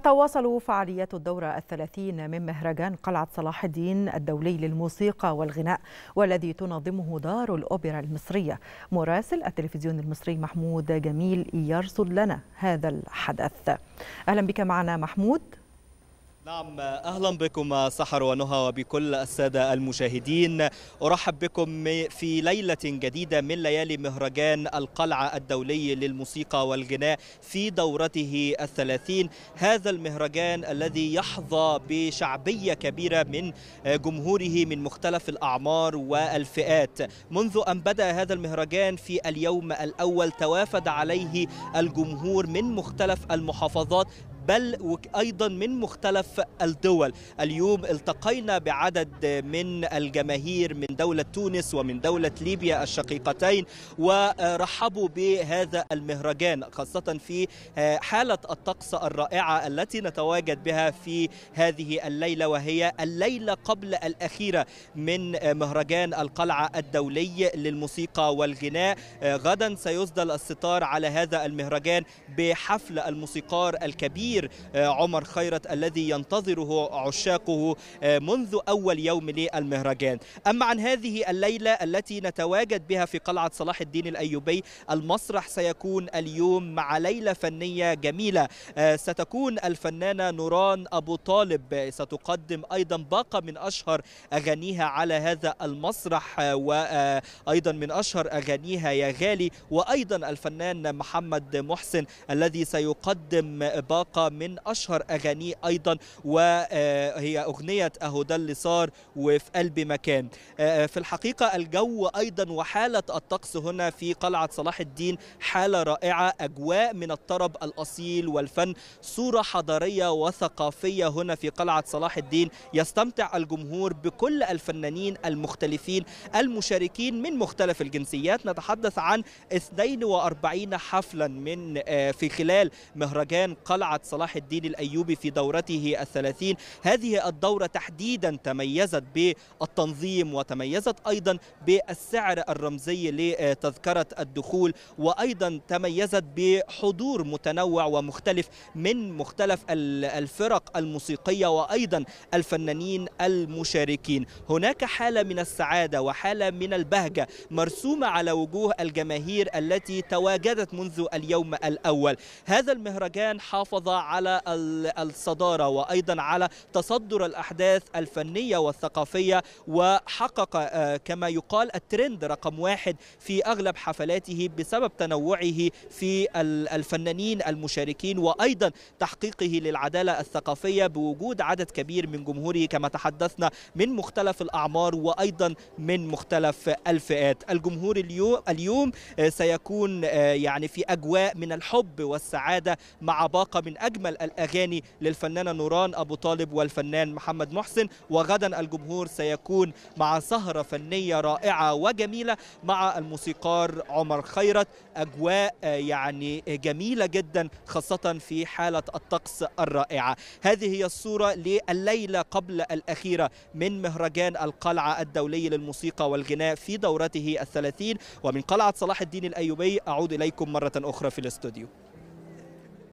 تتواصل فعاليات الدورة الثلاثين من مهرجان قلعة صلاح الدين الدولي للموسيقى والغناء والذي تنظمه دار الأوبرا المصرية مراسل التلفزيون المصري محمود جميل يرصد لنا هذا الحدث أهلا بك معنا محمود نعم اهلا بكم سحر ونهى وبكل الساده المشاهدين ارحب بكم في ليله جديده من ليالي مهرجان القلعه الدولي للموسيقى والغناء في دورته الثلاثين هذا المهرجان الذي يحظى بشعبيه كبيره من جمهوره من مختلف الاعمار والفئات منذ ان بدا هذا المهرجان في اليوم الاول توافد عليه الجمهور من مختلف المحافظات بل وأيضا من مختلف الدول اليوم التقينا بعدد من الجماهير من دولة تونس ومن دولة ليبيا الشقيقتين ورحبوا بهذا المهرجان خاصة في آه، حالة الطقس الرائعة التي نتواجد بها في هذه الليلة وهي الليلة قبل الأخيرة من آه، مهرجان القلعة الدولي للموسيقى والغناء آه، غدا سيسدل الستار على هذا المهرجان بحفل الموسيقار الكبير الكبير آه، عمر خيرت الذي ينتظره عشاقه آه، منذ أول يوم للمهرجان أما عن هذه الليلة التي نتواجد بها في قلعة صلاح الدين الأيوبي المسرح سيكون اليوم مع ليلة فنية جميلة آه، ستكون الفنانة نوران أبو طالب ستقدم أيضا باقة من أشهر أغانيها على هذا المسرح وأيضا من أشهر أغانيها يا غالي وأيضا الفنان محمد محسن الذي سيقدم باقة من أشهر أغانيه أيضا وهي آه، أغنية أهو ده اللي صار وفي قلبي مكان آه، آه، في الحقيقة الجو أيضا وحالة الطقس هنا في قلعة صلاح الدين حالة رائعة أجواء من الطرب الأصيل والفن صورة حضارية وثقافية هنا في قلعة صلاح الدين يستمتع الجمهور بكل الفنانين المختلفين المشاركين من مختلف الجنسيات نتحدث عن 42 حفلا من في خلال مهرجان قلعة صلاح صلاح الدين الأيوبي في دورته الثلاثين هذه الدورة تحديدا تميزت بالتنظيم وتميزت أيضا بالسعر الرمزي لتذكرة الدخول وأيضا تميزت بحضور متنوع ومختلف من مختلف الفرق الموسيقية وأيضا الفنانين المشاركين هناك حالة من السعادة وحالة من البهجة مرسومة على وجوه الجماهير التي تواجدت منذ اليوم الأول هذا المهرجان حافظ على الصدارة وأيضا على تصدر الأحداث الفنية والثقافية وحقق آه، كما يقال الترند رقم واحد في أغلب حفلاته بسبب تنوعه في الفنانين المشاركين وأيضا تحقيقه للعدالة الثقافية بوجود عدد كبير من جمهوره كما تحدثنا من مختلف الأعمار وأيضا من مختلف الفئات الجمهور اليوم, اليوم آه، سيكون آه، يعني في أجواء من الحب والسعادة مع باقة من أجل أجمل الأغاني للفنانة نوران أبو طالب والفنان محمد محسن وغدا الجمهور سيكون مع سهرة فنية رائعة وجميلة مع الموسيقار عمر خيرت أجواء آه، يعني جميلة جدا خاصة في حالة الطقس الرائعة هذه هي الصورة لليلة قبل الأخيرة من مهرجان القلعة الدولي للموسيقى والغناء في دورته الثلاثين ومن قلعة صلاح الدين الأيوبي أعود إليكم مرة أخرى في الاستوديو